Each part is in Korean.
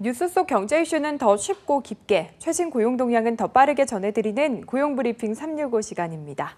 뉴스 속 경제 이슈는 더 쉽고 깊게, 최신 고용 동향은 더 빠르게 전해드리는 고용 브리핑 365 시간입니다.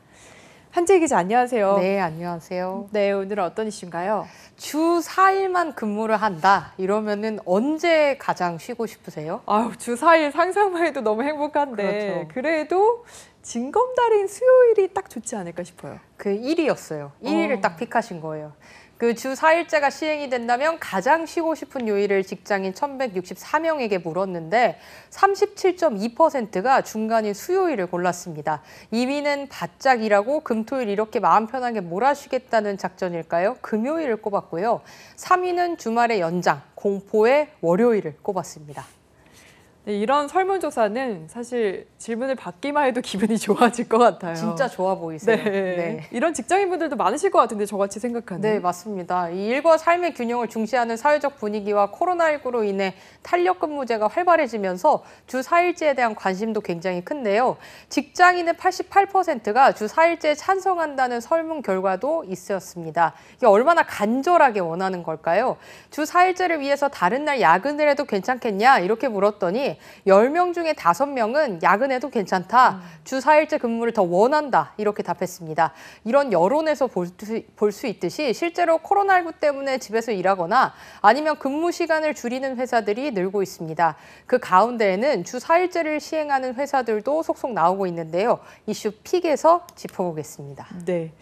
한재 기자 안녕하세요. 네, 안녕하세요. 네, 오늘 어떤 이슈인가요? 주 4일만 근무를 한다. 이러면은 언제 가장 쉬고 싶으세요? 아우, 주 4일 상상만 해도 너무 행복한데. 그렇죠. 그래도 진검다린 수요일이 딱 좋지 않을까 싶어요. 그 1위였어요. 1위를 어. 딱 픽하신 거예요. 그주 4일제가 시행이 된다면 가장 쉬고 싶은 요일을 직장인 1,164명에게 물었는데 37.2%가 중간인 수요일을 골랐습니다. 2위는 바짝 일하고 금토일 이렇게 마음 편하게 몰아쉬겠다는 작전일까요? 금요일을 꼽았고요. 3위는 주말의 연장, 공포의 월요일을 꼽았습니다. 네, 이런 설문조사는 사실 질문을 받기만 해도 기분이 좋아질 것 같아요. 진짜 좋아 보이세요. 네. 네. 이런 직장인분들도 많으실 것 같은데 저같이 생각하는. 네, 맞습니다. 이 일과 삶의 균형을 중시하는 사회적 분위기와 코로나19로 인해 탄력 근무제가 활발해지면서 주 4일제에 대한 관심도 굉장히 큰데요. 직장인의 88%가 주 4일제에 찬성한다는 설문 결과도 있었습니다. 이게 얼마나 간절하게 원하는 걸까요? 주 4일제를 위해서 다른 날 야근을 해도 괜찮겠냐? 이렇게 물었더니 보니 열명 중에 다섯 명은 야근해도 괜찮다. 음. 주사일째 근무를 더 원한다. 이렇게 답했습니다. 이런 여론에서 볼 수 있듯이 실제로 코로나19 때문에 집에서 일하거나 아니면 근무 시간을 줄이는 회사들이 늘고 있습니다. 그 가운데에는 주사일째를 시행하는 회사들도 속속 나오고 있는데요. 이슈 픽에서 짚어보겠습니다. 네.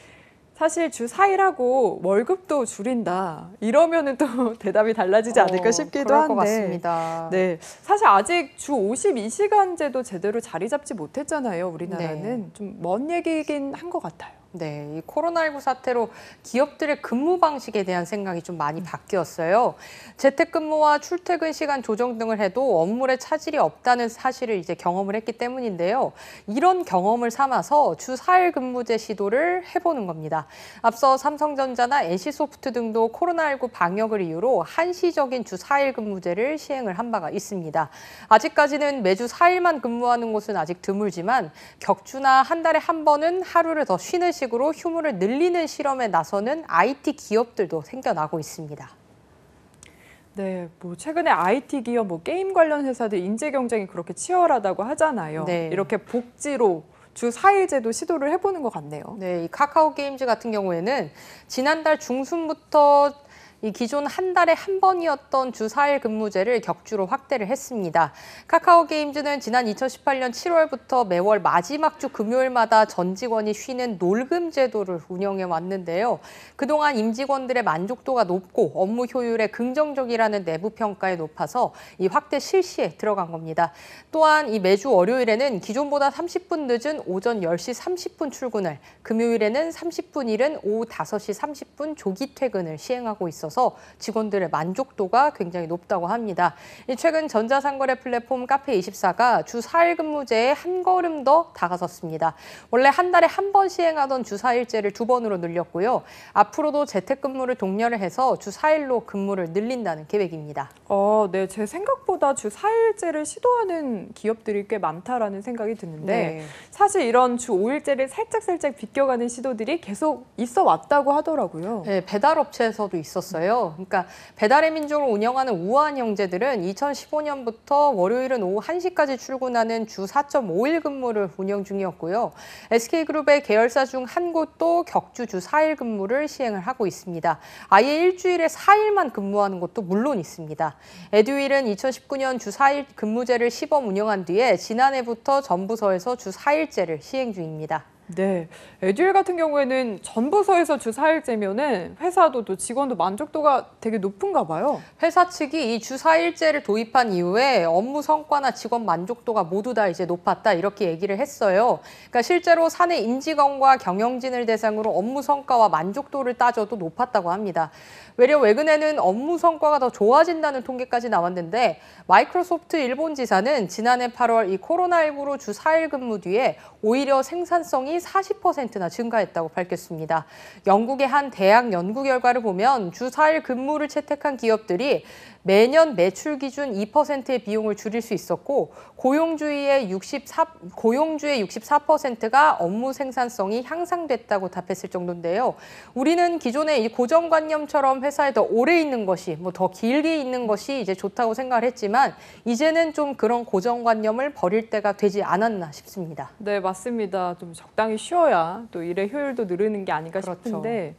사실 주 4일하고 월급도 줄인다. 이러면은 또 대답이 달라지지 않을까 어, 싶기도 한데. 같습니다. 네. 사실 아직 주 52시간제도 제대로 자리 잡지 못했잖아요. 우리나라는 네. 좀먼 얘기긴 한 것 같아요. 네, 이 코로나19 사태로 기업들의 근무 방식에 대한 생각이 좀 많이 음. 바뀌었어요. 재택근무와 출퇴근 시간 조정 등을 해도 업무에 차질이 없다는 사실을 이제 경험을 했기 때문인데요. 이런 경험을 삼아서 주 4일 근무제 시도를 해보는 겁니다. 앞서 삼성전자나 NC소프트 등도 코로나19 방역을 이유로 한시적인 주 4일 근무제를 시행을 한 바가 있습니다. 아직까지는 매주 4일만 근무하는 곳은 아직 드물지만 격주나 한 달에 한 번은 하루를 더 쉬는 시간 방식으로 휴무를 늘리는 실험에 나서는 IT 기업들도 생겨나고 있습니다. 네, 뭐 최근에 IT 기업, 뭐 게임 관련 회사들 인재 경쟁이 그렇게 치열하다고 하잖아요. 네. 이렇게 복지로 주 4일제도 시도를 해보는 것 같네요. 네, 이 카카오 게임즈 같은 경우에는 지난달 중순부터 이 기존 한 달에 한 번이었던 주 4일 근무제를 격주로 확대를 했습니다. 카카오 게임즈는 지난 2018년 7월부터 매월 마지막 주 금요일마다 전 직원이 쉬는 놀금 제도를 운영해 왔는데요. 그동안 임직원들의 만족도가 높고 업무 효율에 긍정적이라는 내부 평가에 높아서 이 확대 실시에 들어간 겁니다. 또한 이 매주 월요일에는 기존보다 30분 늦은 오전 10시 30분 출근을, 금요일에는 30분 일은 오후 5시 30분 조기 퇴근을 시행하고 있어서 있어서 직원들의 만족도가 굉장히 높다고 합니다. 최근 전자상거래 플랫폼 카페24가 주 4일 근무제에 한 걸음 더 다가섰습니다. 원래 한 달에 한 번 시행하던 주 4일제를 두 번으로 늘렸고요. 앞으로도 재택근무를 동렬 해서 주 4일로 근무를 늘린다는 계획입니다. 어, 네. 제 생각보다 주 4일제를 시도하는 기업들이 꽤 많다라는 생각이 드는데 네. 사실 이런 주 5일제를 살짝살짝 비껴가는 시도들이 계속 있어 왔다고 하더라고요. 네, 배달업체에서도 있었어요. 거예요. 그러니까 배달의 민족을 운영하는 우아한 형제들은 2015년부터 월요일은 오후 1시까지 출근하는 주 4.5일 근무를 운영 중이었고요. SK그룹의 계열사 중 한 곳도 격주 주 4일 근무를 시행을 하고 있습니다. 아예 일주일에 4일만 근무하는 곳도 물론 있습니다. 에듀윌은 2019년 주 4일 근무제를 시범 운영한 뒤에 지난해부터 전부서에서 주 4일제를 시행 중입니다. 네. 에듀엘 같은 경우에는 전 부서에서 주 4일제면은 회사도 또 직원도 만족도가 되게 높은가 봐요. 회사 측이 이주 4일제를 도입한 이후에 업무 성과나 직원 만족도가 모두 다 이제 높았다 이렇게 얘기를 했어요. 그러니까 실제로 사내 임직원과 경영진을 대상으로 업무 성과와 만족도를 따져도 높았다고 합니다. 외려 외근에는 업무 성과가 더 좋아진다는 통계까지 나왔는데 마이크로소프트 일본 지사는 지난해 8월 이 코로나19로 주 4일 근무 뒤에 오히려 생산성이 건이 40%나 증가했다고 밝혔습니다. 영국의 한 대학 연구 결과를 보면 주 4일 근무를 채택한 기업들이 매년 매출 기준 2%의 비용을 줄일 수 있었고 고용주의 의64 고용주의 64%가 업무 생산성이 향상됐다고 답했을 정도인데요. 우리는 기존의 고정관념처럼 회사에 더 오래 있는 것이 뭐 더 길게 있는 것이 이제 좋다고 생각을 했지만 이제는 좀 그런 고정관념을 버릴 때가 되지 않았나 싶습니다. 네, 맞습니다. 좀 적당히 쉬어야 또 일의 효율도 늘리는게 아닌가 그렇죠. 싶은데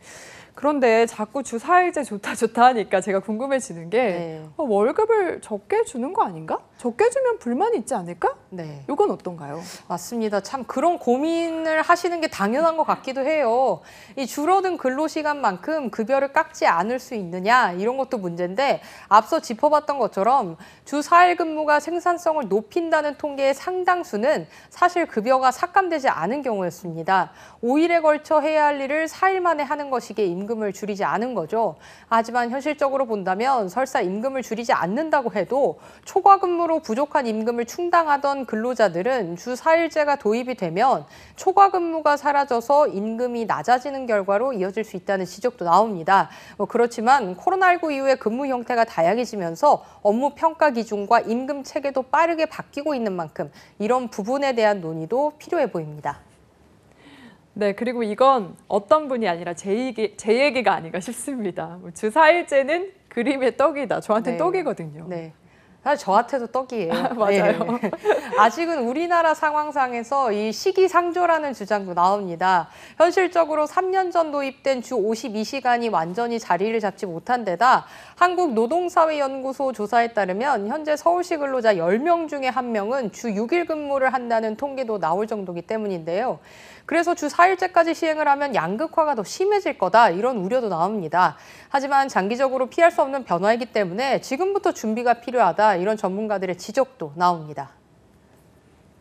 그런데 자꾸 주 4일제 좋다 좋다 하니까 제가 궁금해지는 게 네. 어, 월급을 적게 주는 거 아닌가? 적게 주면 불만이 있지 않을까? 네. 이건 어떤가요? 맞습니다. 참 그런 고민을 하시는 게 당연한 것 같기도 해요. 이 줄어든 근로시간만큼 급여를 깎지 않을 수 있느냐 이런 것도 문제인데 앞서 짚어봤던 것처럼 주 4일 근무가 생산성을 높인다는 통계의 상당수는 사실 급여가 삭감되지 않은 경우였습니다. 5일에 걸쳐 해야 할 일을 4일 만에 하는 것이기에 임금을 줄이지 않은 거죠. 하지만 현실적으로 본다면 설사 임금을 줄이지 않는다고 해도 초과 근무 정도로 부족한 임금을 충당하던 근로자들은 주 4일제가 도입이 되면 초과 근무가 사라져서 임금이 낮아지는 결과로 이어질 수 있다는 지적도 나옵니다. 뭐 그렇지만 코로나19 이후에 근무 형태가 다양해지면서 업무 평가 기준과 임금 체계도 빠르게 바뀌고 있는 만큼 이런 부분에 대한 논의도 필요해 보입니다. 네, 그리고 이건 어떤 분이 아니라 제, 얘기, 제 얘기가 아닌가 싶습니다. 뭐 주 4일째는 그림의 떡이다. 저한테는 네. 떡이거든요. 네. 사실 저한테도 떡이에요. 아, 맞아요. 네. 아직은 우리나라 상황상에서 이 시기상조라는 주장도 나옵니다. 현실적으로 3년 전 도입된 주 52시간이 완전히 자리를 잡지 못한 데다 한국노동사회연구소 조사에 따르면 현재 서울시 근로자 10명 중에 한명은주 6일 근무를 한다는 통계도 나올 정도기 이 때문인데요. 그래서 주 4일째까지 시행을 하면 양극화가 더 심해질 거다 이런 우려도 나옵니다. 하지만 장기적으로 피할 수 없는 변화이기 때문에 지금부터 준비가 필요하다 이런 전문가들의 지적도 나옵니다.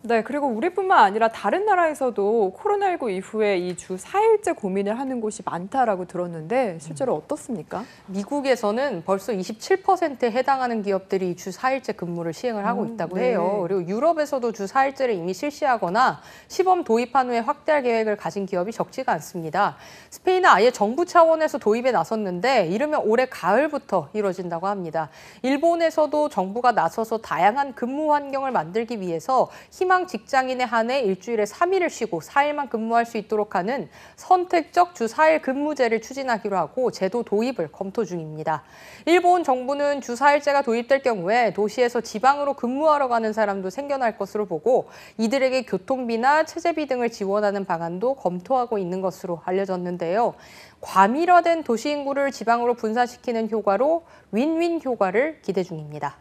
네, 그리고 우리뿐만 아니라 다른 나라에서도 코로나19 이후에 이 주 4일째 고민을 하는 곳이 많다라고 들었는데 실제로 음. 어떻습니까? 미국에서는 벌써 27%에 해당하는 기업들이 주 4일째 근무를 시행을 하고 음, 있다고 음, 네. 해요. 그리고 유럽에서도 주 4일째를 이미 실시하거나 시범 도입한 후에 확대할 계획을 가진 기업이 적지가 않습니다. 스페인은 아예 정부 차원에서 도입에 나섰는데 이르면 올해 가을부터 이뤄진다고 합니다. 일본에서도 정부가 나서서 다양한 근무 환경을 만들기 위해서 희망 희망 직장인에 한해 일주일에 3일을 쉬고 4일만 근무할 수 있도록 하는 선택적 주 4일 근무제를 추진하기로 하고 제도 도입을 검토 중입니다. 일본 정부는 주 4일제가 도입될 경우에 도시에서 지방으로 근무하러 가는 사람도 생겨날 것으로 보고 이들에게 교통비나 체제비 등을 지원하는 방안도 검토하고 있는 것으로 알려졌는데요. 과밀화된 도시 인구를 지방으로 분산시키는 효과로 윈윈 효과를 기대 중입니다.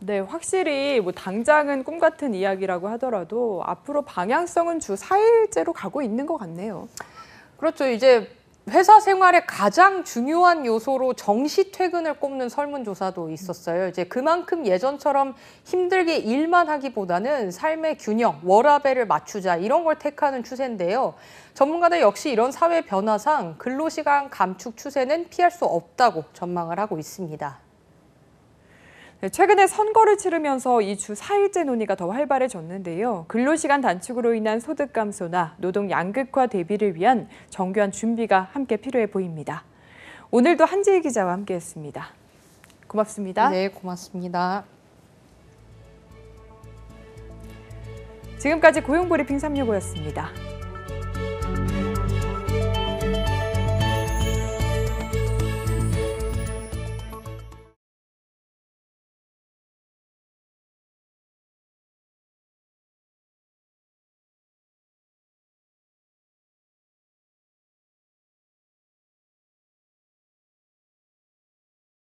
네, 확실히 뭐 당장은 꿈 같은 이야기라고 하더라도 앞으로 방향성은 주 4일째로 가고 있는 것 같네요. 그렇죠. 이제 회사 생활의 가장 중요한 요소로 정시 퇴근을 꼽는 설문조사도 있었어요. 이제 그만큼 예전처럼 힘들게 일만 하기보다는 삶의 균형, 워라밸을 맞추자 이런 걸 택하는 추세인데요. 전문가들 역시 이런 사회 변화상 근로시간 감축 추세는 피할 수 없다고 전망을 하고 있습니다. 네, 최근에 선거를 치르면서 이 주4일째 논의가 더 활발해졌는데요. 근로시간 단축으로 인한 소득 감소나 노동 양극화 대비를 위한 정교한 준비가 함께 필요해 보입니다. 오늘도 한지희 기자와 함께했습니다. 고맙습니다. 네, 고맙습니다. 지금까지 고용브리핑 365였습니다.